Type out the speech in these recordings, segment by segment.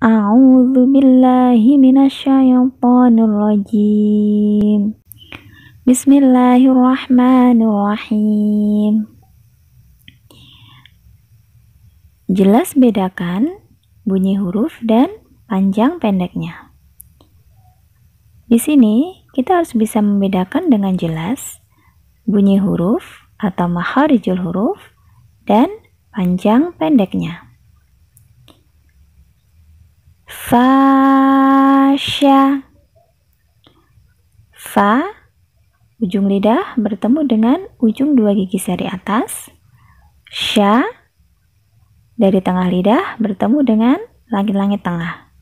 A'udzu billahi minasyaitonir rajim. Bismillahirrahmanirrahim. Jelas bedakan bunyi huruf dan panjang pendeknya. Di sini kita harus bisa membedakan dengan jelas bunyi huruf atau makharijul huruf dan panjang pendeknya sha, fa ujung lidah bertemu dengan ujung dua gigi seri atas Sha, dari tengah lidah bertemu dengan langit-langit tengah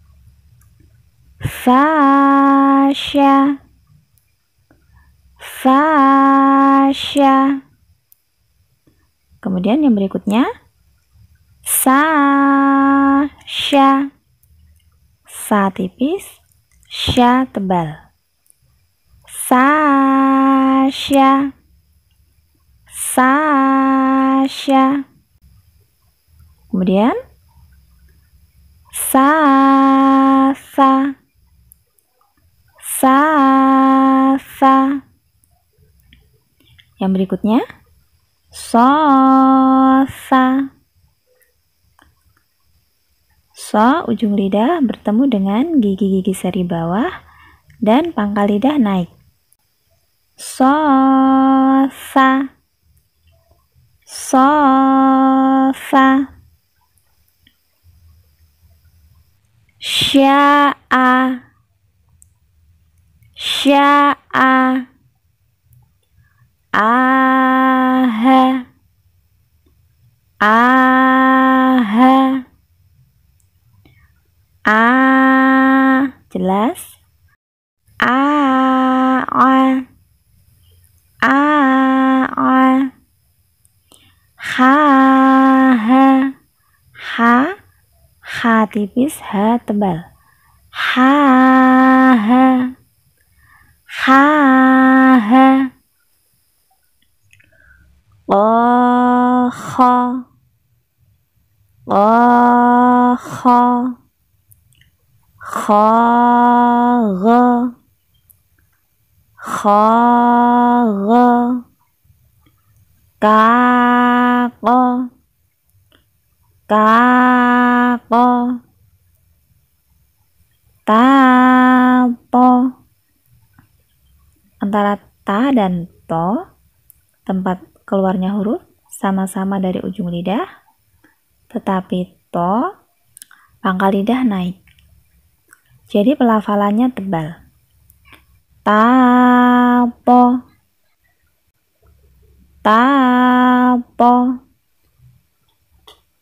Fasha. sha. kemudian yang berikutnya sa, sha. Sa tipis, sya tebal. Sasha. Sasha. Kemudian Sasa. Sasa. Yang berikutnya so ujung lidah bertemu dengan gigi-gigi seri bawah dan pangkal lidah naik. So Sofa Sofa Sya'a Sya'a A jelas. A a a a ha ha ha ha tipis ha tebal ha ha ha ha O Ha O Ha khara khara kaqa kaqa tapo antara ta dan to tempat keluarnya huruf sama-sama dari ujung lidah tetapi to pangkal lidah naik jadi pelafalannya tebal. Tapo Tapo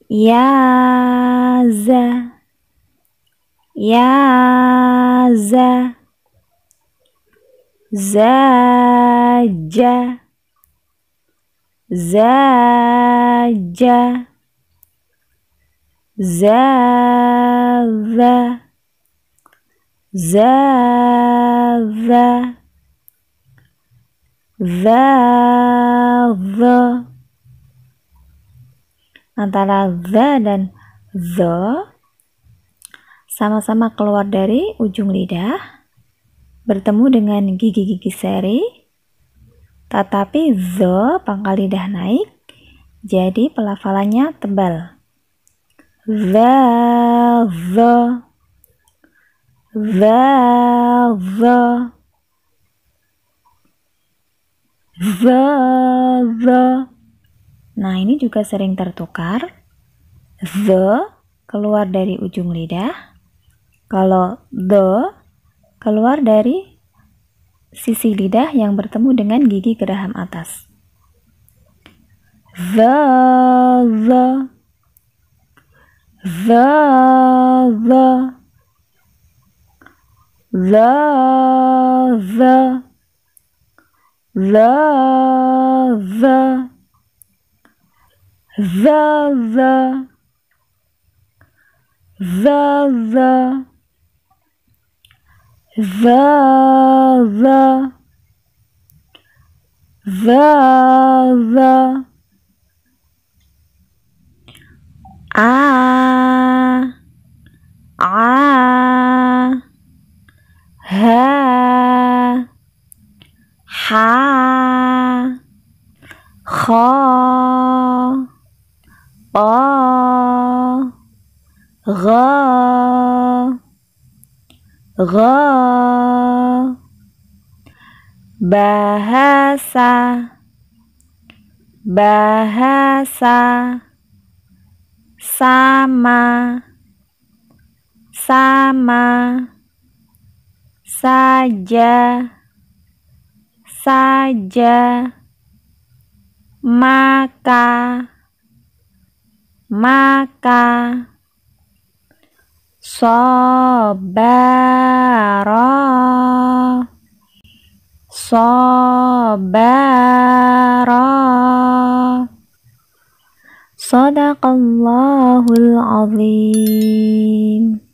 Yaza Yaza Zaja Zaja Zava ذا the antara the dan the sama-sama keluar dari ujung lidah bertemu dengan gigi-gigi seri tetapi the pangkal lidah naik jadi pelafalannya tebal the the The the the, the. Nah, ini juga sering tertukar. The keluar dari ujung lidah. Kalau the keluar dari sisi lidah yang bertemu dengan gigi geraham atas. The, the, the, the. the the the the the the the the the ah ah ha ha kho o gha gha bahasa bahasa sama sama saja saja maka maka sobaro sobaro sadaqallahul azim